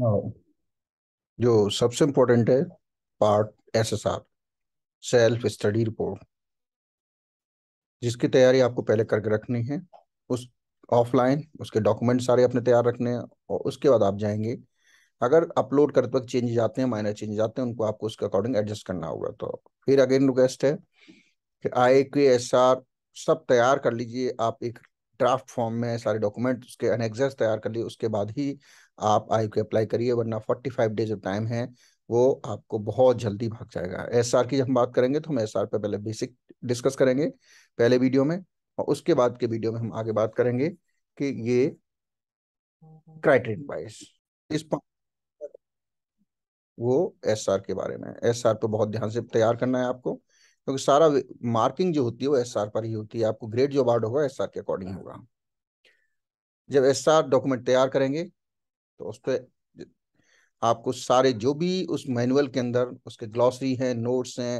हाँ। जो सबसे इम्पोर्टेंट है part S S R self study report जिसकी तैयारी आपको पहले करके रखनी है उस ऑफलाइन उसके डॉक्यूमेंट सारे अपने तैयार रखने हैं और उसके बाद आप जाएंगे अगर अपलोड करते वक्त चेंज आते हैं माइनर चेंज आते हैं उनको आपको उसके अकॉर्डिंग एडजस्ट करना होगा तो फिर अगेन रिक्वेस्ट है कि आई के एस आर सब तैयार कर लीजिए आप एक ड्राफ्ट फॉर्म में सारे डॉक्यूमेंट उसके अनेक्जर्स तैयार कर लिए उसके बाद ही आप आई के अप्लाई करिए वरना फोर्टी फाइव डेज टाइम है वो आपको बहुत जल्दी भाग जाएगा एस की जब हम बात करेंगे तो हम एस पे पहले बेसिक डिस्कस करेंगे पहले वीडियो में और उसके बाद के वीडियो में हम आगे बात करेंगे कि ये क्राइटेरिया वाइज इस वो एस के बारे में एस आर पे बहुत ध्यान से तैयार करना है आपको क्योंकि सारा मार्किंग जो होती है वो एस पर ही होती है आपको ग्रेड जो अवार्ड होगा एस के अकॉर्डिंग होगा जब एस डॉक्यूमेंट तैयार करेंगे तो उस पर आपको सारे जो भी उस मैनुअल के अंदर उसके ग्लॉसरी हैं नोट्स हैं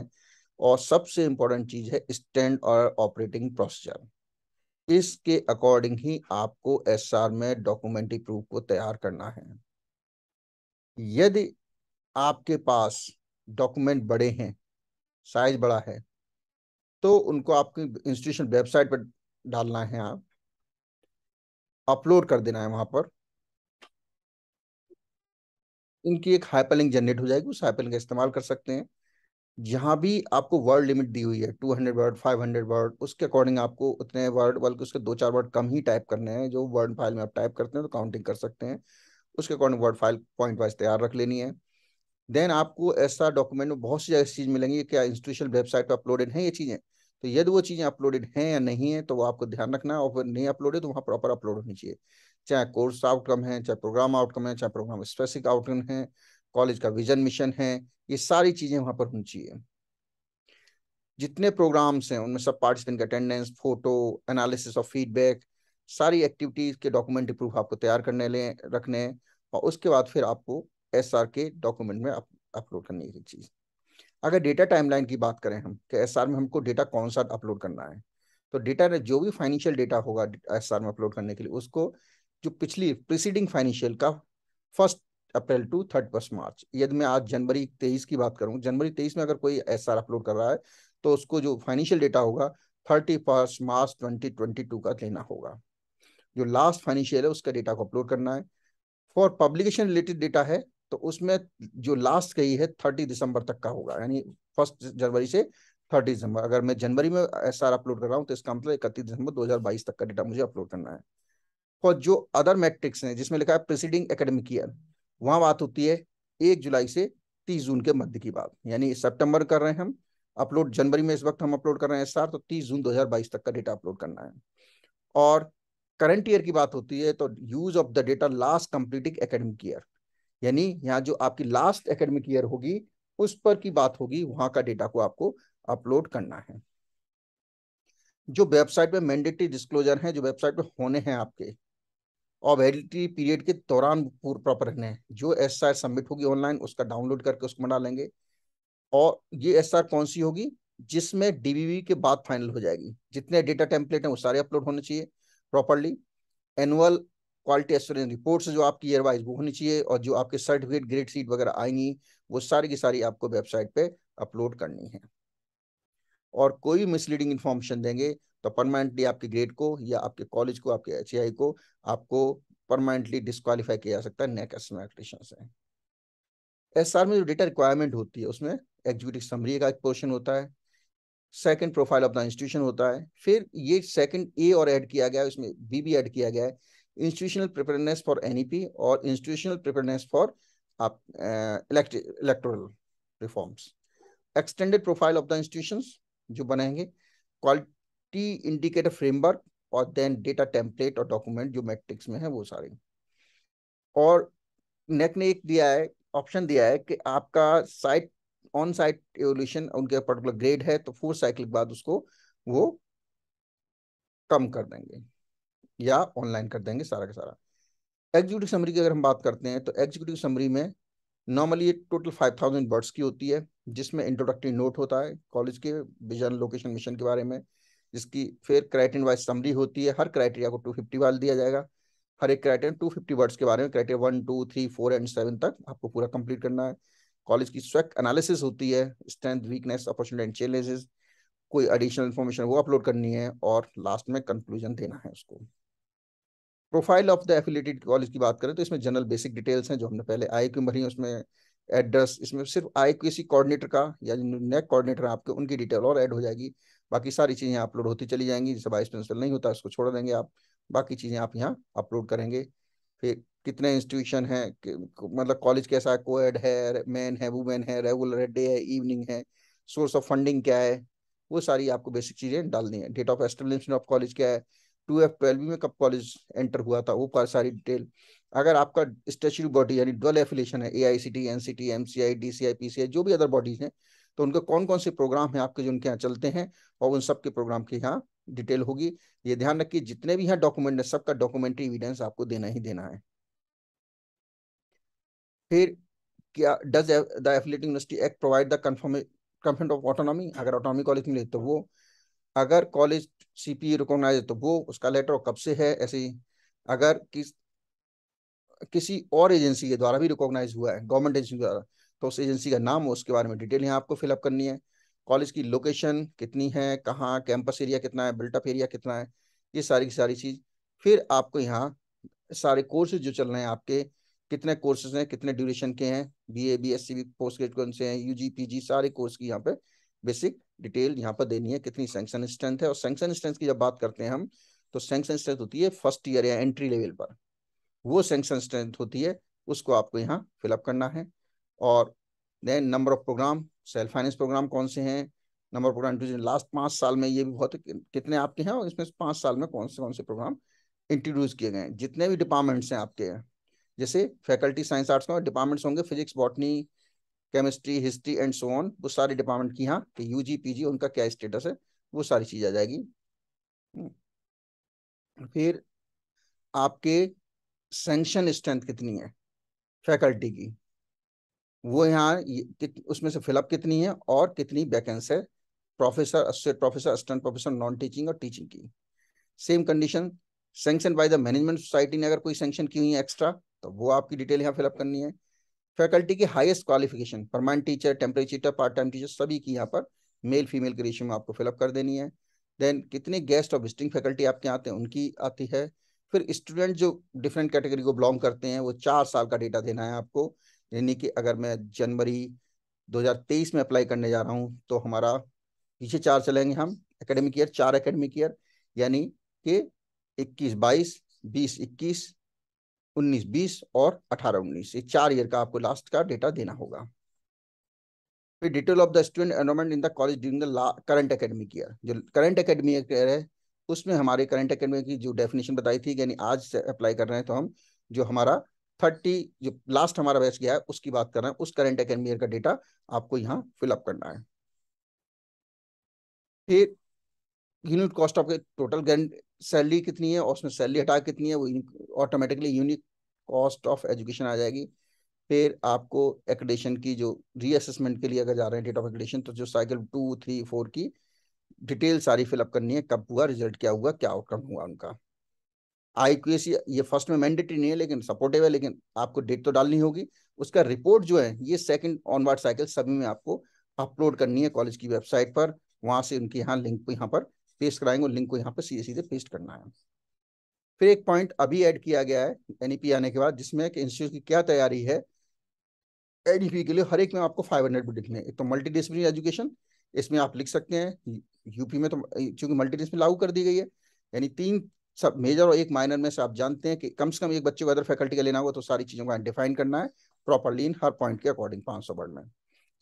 और सबसे इम्पोर्टेंट चीज़ है स्टैंड और ऑपरेटिंग प्रोसीजर इसके अकॉर्डिंग ही आपको एस में डॉक्यूमेंट्री प्रूफ को तैयार करना है यदि आपके पास डॉक्यूमेंट बड़े हैं साइज बड़ा है तो उनको आपकी इंस्टीट्यूशन वेबसाइट पर डालना है आप अपलोड कर देना है वहां पर इनकी एक हाइपरलिंक जनरेट हो जाएगी उस हाइपरलिंक का इस्तेमाल कर सकते हैं जहाँ भी आपको वर्ड लिमिट दी हुई है two hundred word five hundred word उसके अकॉर्डिंग आपको उतने वर्ड बल्कि उसके दो चार वर्ड कम ही टाइप करने हैं जो वर्ड फाइल में आप टाइप करते हैं तो काउंटिंग कर सकते हैं उसके according word file point wise तैयार रख लेनी है देन आपको ऐसा डॉक्यूमेंट में बहुत सी ऐसी चीज़ मिलेंगी क्या इंस्टीट्यूशन वेबसाइट पर अपलोडेड है ये चीज़ें तो यदि वो चीज़ें अपलोडेड हैं या नहीं है तो वो आपको ध्यान रखना है और नहीं अपलोडेड तो वहाँ प्रॉपर अपलोड होनी चाहिए चाहे कोर्स आउटकम है चाहे प्रोग्राम आउटकम है चाहे प्रोग्राम स्पेसिफिक आउटकम है कॉलेज का विजन मिशन है ये सारी चीजें वहां पर होनी चाहिए जितने प्रोग्राम्स हैं उनमें सब पार्टिसिपेंट का attendance photo analysis of feedback सारी एक्टिविटीज के डॉक्यूमेंट प्रूफ आपको तैयार करने लें रखने हैं और उसके बाद फिर आपको एस आर के डॉक्यूमेंट में अपलोड करनी है चीज़ अगर डेटा टाइमलाइन की बात करें हम कि तो एस में हमको डेटा कौन सा अपलोड करना है तो डेटा जो भी फाइनेंशियल डेटा होगा एस में अपलोड करने के लिए उसको जो पिछली प्रिसीडिंग फाइनेंशियल का first April to third first March यदि मैं आज जनवरी तेईस की बात करूं जनवरी तेईस में अगर कोई एस अपलोड कर रहा है तो उसको जो फाइनेंशियल डेटा होगा thirty first March twenty twenty two का लेना होगा जो लास्ट फाइनेंशियल है उसका डेटा को अपलोड करना है फॉर पब्लिकेशन रिलेटेड डेटा है तो उसमें जो लास्ट गई है थर्टी दिसंबर तक का होगा यानी फर्स्ट जनवरी से थर्टी दिसंबर अगर मैं जनवरी में एस अपलोड कर रहा हूँ तो इसका मतलब इकतीस दिसंबर दो तक का डेटा मुझे अपलोड करना है और जो अदर मैट्रिक्स हैं जिसमें लिखा है प्रिसीडिंग एकेडमिक ईयर वहाँ बात होती है एक जुलाई से तीस जून के मध्य की बात यानी सितंबर कर रहे हैं हम अपलोड जनवरी में इस वक्त हम अपलोड कर रहे हैं एस तो तीस जून दो तक का डेटा अपलोड करना है और करंट ईयर की बात होती है तो use of the data last completing academic year यानी यहाँ जो आपकी लास्ट एकेडमिक ईयर होगी उस पर की बात होगी वहां का डेटा को आपको अपलोड करना है जो वेबसाइट पे मैंडेटरी डिस्क्लोजर हैं जो वेबसाइट पे होने हैं आपके और वैलिडिटी पीरियड के दौरान प्रॉपर रहने हैं जो एस आर सबमिट होगी ऑनलाइन उसका डाउनलोड करके उसमें डालेंगे और ये एस आर कौन सी होगी जिसमें डीबीवी के बाद फाइनल हो जाएगी जितने डेटा टेम्पलेट हैं वो सारे अपलोड होने चाहिए properly annual quality assurance reports जो आपकी ईयर वाइज वो होनी चाहिए और जो आपके सर्टिफिकेट ग्रेड सीट वगैरह आएंगी वो सारी की सारी आपको वेबसाइट पे अपलोड करनी है और कोई भी मिसलीडिंग इन्फॉर्मेशन देंगे तो परमानेंटली आपके ग्रेड को या आपके कॉलेज को आपके एच को आपको परमानेंटली डिस्कालीफाई किया जा सकता है नेक एक्सटर्नल से एस में जो डेटा रिक्वायरमेंट होती है उसमें एग्जीक्यूटिव समरी का एक पोर्शन होता है second profile of the institution होता है फिर ये सेकंड ए और ऐड किया गया है उसमें बी भी ऐड किया गया है इंस्टीट्यूशनल प्रिपेरनेस फॉर एनईपी और institutional preparedness for electoral reforms extended profile of the institution जो बनाएंगे क्वालिटी इंडिकेटर फ्रेमवर्क और देन डेटा टेम्पलेट और डॉक्यूमेंट जो मैट्रिक्स में है वो सारे और नेक ने एक दिया है ऑप्शन दिया है कि आपका साइट ऑन साइट एवोल्यूशन उनके पर्टिकुलर ग्रेड है तो फोर साइकिल के बाद उसको वो कम कर देंगे या ऑनलाइन कर देंगे सारा का सारा एग्जीक्यूटिव समरी की अगर हम बात करते हैं तो एग्जीक्यूटिव समरी में नॉर्मली ये टोटल फाइव थाउजेंड वर्ड्स की होती है जिसमें इंट्रोडक्टरी नोट होता है कॉलेज के विजन लोकेशन मिशन के बारे में जिसकी फिर क्राइटेरियन वाइज समरी होती है हर क्राइटेरिया को टू फिफ्टी वर्ड दिया जाएगा हर एक क्राइटेरिया टू फिफ्टी वर्ड्स के बारे में criteria one two three four and seven तक आपको पूरा कंप्लीट करना है कॉलेज की स्वेक एनालिसिस होती है strength weakness opportunity and challenges कोई एडिशनल इन्फॉर्मेशन वो अपलोड करनी है और लास्ट में कंक्लूजन देना है उसको profile of the affiliated college की बात करें तो इसमें जनरल बेसिक डिटेल्स हैं जो हमने पहले आई क्यू भरी उसमें एड्रेस इसमें सिर्फ आई किसी कोऑर्डिनेटर का या नेक कोऑर्डिनेटर आपके उनकी डिटेल और ऐड हो जाएगी बाकी सारी चीज़ें अपलोड होती चली जाएंगी जैसे बाईस प्रिंसिपल नहीं होता उसको छोड़ देंगे आप बाकी चीज़ें आप यहाँ अपलोड करेंगे फिर कितने इंस्टीट्यूशन हैं मतलब कॉलेज कैसा को कोएड है मैन है वुमेन है रेगुलर है डे है इवनिंग है सोर्स ऑफ फंडिंग क्या है वो सारी आपको बेसिक चीज़ें डालनी है date of establishment of college क्या है टू एफ ट्वेल्व में कब कॉलेज एंटर हुआ था वो सारी डिटेल अगर आपका स्टेचू बॉडी यानी डबल एफिलेशन है A I C T N C T M C I D C I P C I जो भी अदर बॉडीज हैं तो उनके कौन कौन से प्रोग्राम हैं आपके जो उनके यहाँ चलते हैं और उन सब के प्रोग्राम की यहाँ डिटेल होगी ये ध्यान रखिए जितने भी यहाँ डॉक्यूमेंट है सबका डॉक्यूमेंट्री एविडेंस आपको देना ही देना है फिर क्या does the affiliating university act provide the conferment of autonomy अगर ऑटोनॉमी कॉलेज मिले तो वो अगर कॉलेज सीपीए रिकॉग्नाइज है तो वो उसका लेटर कब से है ऐसे ही अगर किस किसी और एजेंसी के द्वारा भी रिकॉग्नाइज हुआ है गवर्नमेंट एजेंसी के द्वारा तो उस एजेंसी का नाम उसके बारे में डिटेल यहाँ आपको फिलअप करनी है कॉलेज की लोकेशन कितनी है कहाँ कैंपस एरिया कितना है बिल्टअप एरिया कितना है ये सारी की सारी चीज़ फिर आपको यहाँ सारे कोर्सेज जो चल रहे हैं आपके कितने कोर्सेज हैं कितने ड्यूरेशन के हैं B A B S C post graduate कौन से हैं यू जी पी जी सारे कोर्स की यहाँ पे बेसिक डिटेल यहाँ पर देनी है कितनी सेंक्शन स्ट्रेंथ है और सेंक्शन स्ट्रेंथ की जब बात करते हैं हम तो सेंक्शन स्ट्रेंथ होती है फर्स्ट ईयर या एंट्री लेवल पर वो सेंक्शन स्ट्रेंथ होती है उसको आपको यहाँ फिलअप करना है और then number of program self finance program कौन से हैं नंबर प्रोग्राम इंट्रोड्यूस लास्ट पाँच साल में ये भी बहुत कितने आपके हैं और इसमें पाँच साल में कौन से कौन से प्रोग्राम इंट्रोड्यूस किए गए हैं जितने भी डिपार्टमेंट्स हैं आपके जैसे फैकल्टी साइंस आर्ट्स में डिपार्टमेंट्स होंगे physics botany chemistry history and so on वो सारे डिपार्टमेंट की यहाँ कि यू जी पी जी उनका क्या स्टेटस है वो सारी चीज़ आ जाएगी हम्म। फिर आपके सेंशन स्ट्रेंथ कितनी है फैकल्टी की वो यहाँ उसमें से फिलअप कितनी है और कितनी वैकेंस है professor assistant professor assistant professor non teaching और टीचिंग की same condition sanction by the management society ने अगर कोई सेंक्शन की हुई है एक्स्ट्रा तो वो आपकी डिटेल यहाँ फिलअप करनी है फैकल्टी की highest qualification permanent teacher temporary teacher part time teacher सभी की यहाँ पर मेल फीमेल के रेशियो में आपको फिलअप कर देनी है देन कितने गेस्ट और विजिटिंग फैकल्टी आपके आते हैं उनकी आती है फिर स्टूडेंट जो डिफरेंट कैटेगरी को बिलोंग करते हैं वो चार साल का डेटा देना है आपको यानी कि अगर मैं जनवरी 2023 में अप्लाई करने जा रहा हूँ तो हमारा पीछे चार चलेंगे हम एकेडमिक ईयर चार एकेडमिक ईयर यानी कि 21 22 20 21 19 20 और 18 19 ये चार ईयर का आपको लास्ट का डेटा देना होगा फिर detail of the student enrolment in the college during the current academic year जो करंट एकेडमिक ईयर है उसमें हमारे करंट अकाउंट में की जो डेफिनेशन बताई थी यानी आज से अप्लाई कर रहे हैं तो हम जो हमारा थर्टी जो लास्ट हमारा बैच गया है उसकी बात कर रहे हैं उस करंट अकाउंट ईयर का डेटा आपको यहाँ फिलअप करना है फिर unit cost of total salary कितनी है और उसमें सैलरी हटा कितनी है वो automatically unit cost of education आ जाएगी फिर आपको एक्डेशन की जो रीअसेसमेंट के लिए अगर जा रहे हैं डेट ऑफ एक्डेशन तो जो साइकिल टू थ्री फोर की डिटेल सारी फिलअप करनी है कब हुआ रिजल्ट क्या हुआ क्या आउटकम हुआ उनका आई एस ये फर्स्ट में मैंडेटरी नहीं है लेकिन सपोर्टिव है लेकिन आपको डेट तो डालनी होगी उसका रिपोर्ट जो है ये सेकंड ऑनवर्ड साइकिल सभी में आपको अपलोड करनी है कॉलेज की वेबसाइट पर वहां से उनके यहाँ लिंक को यहाँ पर पेस्ट कराएंगे लिंक को यहाँ पर सीधे सीधे पेस्ट करना है फिर एक पॉइंट अभी ऐड किया गया है एनईपी आने के बाद जिसमें कि इंस्टीट्यूट की क्या तैयारी है एडीपी के लिए हर एक में आपको फाइव हंड्रेड भी लिखने एक तो मल्टी डिसिप्लिन एजुकेशन इसमें आप लिख सकते हैं यूपी में तो चूंकि मल्टी में लागू कर दी गई है यानी तीन सब मेजर और एक माइनर में से आप जानते हैं कि कम से कम एक बच्चे को अदर फैकल्टी का लेना होगा तो सारी चीज़ों को डिफाइन करना है प्रॉपरली इन हर पॉइंट के अकॉर्डिंग पांच सौ वर्ड में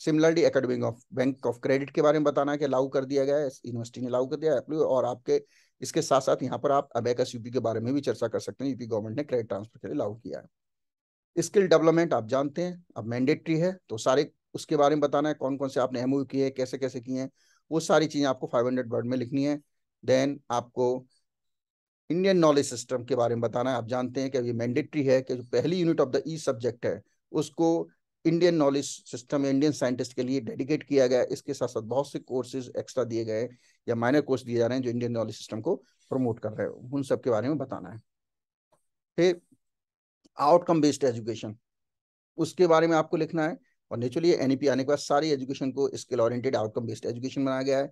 similarly academic of bank of credit के बारे में बताना है कि लागू कर दिया गया है यूनिवर्सिटी ने लागू कर दिया है और आपके इसके साथ साथ यहाँ पर आप अबेकस यूपी के बारे में भी चर्चा कर सकते हैं यूपी गवर्नमेंट ने क्रेडिट ट्रांसफर के लिए लागू किया है स्किल डेवलपमेंट आप जानते हैं अब मैंडेटरी है तो सारे उसके बारे में बताना है कौन कौन से आपने एम किए हैं कैसे कैसे किए हैं वो सारी चीज़ें आपको फाइव हंड्रेड वर्ड में लिखनी है देन आपको इंडियन नॉलेज सिस्टम के बारे में बताना है आप जानते हैं कि ये मैंडेटरी है कि जो पहली unit of the E subject है उसको इंडियन नॉलेज सिस्टम या इंडियन साइंटिस्ट के लिए डेडिकेट किया गया इसके साथ साथ बहुत से कोर्सेज एक्स्ट्रा दिए गए या माइनर कोर्स दिए जा रहे हैं जो इंडियन नॉलेज सिस्टम को प्रमोट कर रहे हैं उन सब के बारे में बताना है फिर आउटकम बेस्ड एजुकेशन उसके बारे में आपको लिखना है और नेचुरली एनईपी e आने के बाद सारी एजुकेशन को skill oriented outcome based education बनाया गया है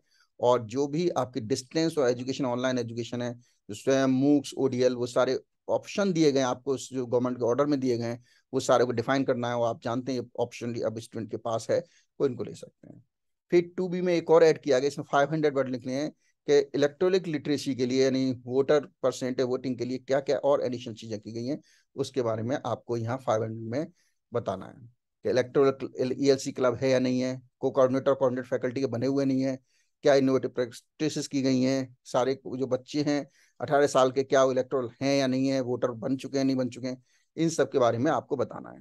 और जो भी आपकी डिस्टेंस और एजुकेशन ऑनलाइन एजुकेशन है स्वयं मूक्स ओडीएल वो सारे ऑप्शन दिए गए आपको जो गवर्नमेंट के ऑर्डर में दिए गए हैं वो सारे को डिफाइन करना है वो आप जानते हैं ऑप्शन अब स्टूडेंट के पास है वो इनको ले सकते हैं फिर टू बी में एक और ऐड किया गया इसमें फाइव हंड्रेड वर्ड लिखने हैं कि इलेक्ट्रॉनिक लिटरेसी के लिए यानी वोटर परसेंट वोटिंग के लिए क्या क्या और एडिशनल चीज़ें की गई हैं उसके बारे में आपको यहाँ फाइव हंड्रेड में बताना है कि इलेक्टोरल ईएलसी क्लब है या नहीं है को कोऑर्डिनेटर कोऑर्डिनेट फैकल्टी के बने हुए नहीं है क्या इनोवेटिव प्रैक्टिस की गई हैं सारे जो बच्चे हैं अठारह साल के क्या वो हैं या नहीं है वोटर बन चुके हैं नहीं बन चुके हैं इन सब के बारे में आपको बताना है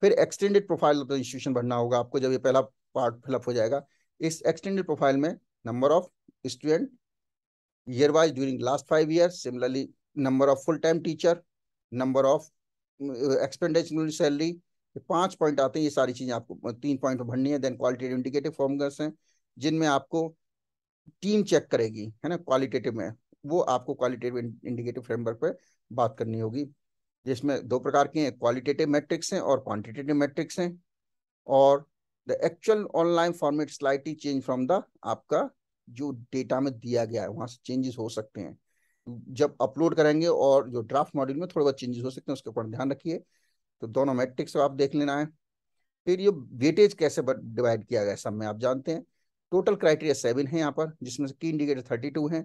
फिर extended profile of the institution भरना होगा आपको जब ये पहला पार्ट फिलअप हो जाएगा इस एक्सटेंडेड प्रोफाइल में number of student year wise during last five year similarly number of full time teacher number of expended salary ये पांच पॉइंट आते हैं ये सारी चीजें आपको तीन पॉइंट भरनी है देन क्वालिटेटिव इंडिकेटिव फॉर्मूलस हैं जिनमें आपको टीम चेक करेगी है ना क्वालिटेटिव में वो आपको क्वालिटेटिव इंडिकेटिव फ्रेमवर्क पर बात करनी होगी जिसमें दो प्रकार के हैं क्वालिटेटिव मैट्रिक्स हैं और क्वान्टिटेटिव मैट्रिक्स हैं और the actual online format slightly change from the आपका जो डेटा में दिया गया है वहाँ से चेंजेस हो सकते हैं जब अपलोड करेंगे और जो ड्राफ्ट मॉड्यूल में थोड़े बहुत चेंजेस हो सकते हैं उसके ऊपर ध्यान रखिए तो दोनों मैट्रिक्स आप देख लेना है फिर ये वेटेज कैसे डिवाइड किया गया सब में आप जानते हैं टोटल क्राइटेरिया सेवन है यहाँ पर जिसमें से की इंडिकेटर थर्टी टू है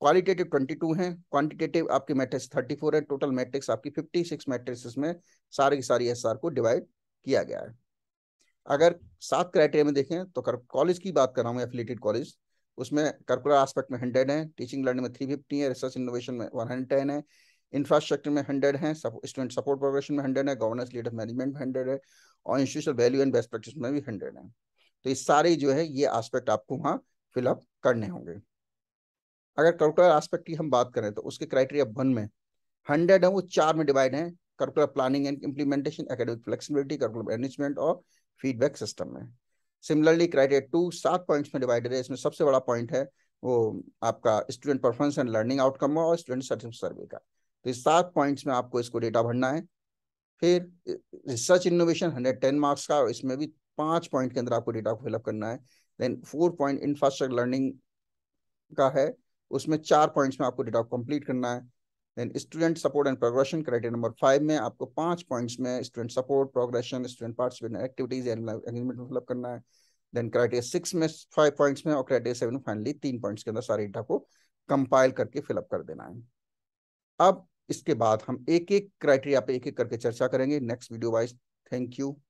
क्वालिटेटिव ट्वेंटी टू है क्वान्टिटेटिव आपके मैट्रिक्स थर्टी फोर है टोटल मैट्रिक्स आपकी फिफ्टी सिक्स मैट्रिक्स में सारे की सारी एस को डिवाइड किया गया है अगर सात क्राइटेरिया में देखें तो कॉलेज की बात कर रहा हूँ एफिलेटेड कॉलेज उसमें कर्कुलर आस्पेक्ट में हंड्रेड है टीचिंग लर्निंग में थ्री फिफ्टी है रिसर्च इनोवेशन में वन हंड्रेड टेन है इंफ्रास्ट्रक्चर में हंड्रेड है स्टूडेंट सपोर्ट प्रोग्रेशन में हंड्रेड है गवर्नेंस लीडर मैनेजमेंट में हंड्रेड है और institution value and best practice में भी हंड्रेड है तो ये सारे जो है ये आस्पेक्ट आपको वहाँ फिलअप करने होंगे अगर करिकुलर आस्पेक्ट की हम बात करें तो उसके क्राइटेरिया वन में हंड्रेड है वो चार में डिवाइड है curricular planning and implementation academic flexibility curricular management और फीडबैक सिस्टम में सिमिलरली क्राइटेरिया टू सात पॉइंट्स में डिवाइडेड है इसमें सबसे बड़ा पॉइंट है वो आपका student performance and learning outcome और स्टूडेंट सर्वे का तो इस सात पॉइंट्स में आपको इसको डेटा भरना है फिर research innovation hundred ten marks का और इसमें भी पांच पॉइंट के अंदर आपको डेटा को फिलअप करना है then four point infrastructure learning का है उसमें चार पॉइंट्स में आपको डेटा को कंप्लीट करना है then student support and progression criteria number five में आपको पांच पॉइंट्स में student support progression student participate activities and engagement fill up करना है देन क्राइटेरिया सिक्स में फाइव पॉइंट्स में और क्राइटेरिया सेवन में फाइनली तीन पॉइंट्स के अंदर सारे डेटा को कंपाइल करके फिलअप कर देना है अब इसके बाद हम एक एक क्राइटेरिया पे एक एक करके चर्चा करेंगे next video wise thank you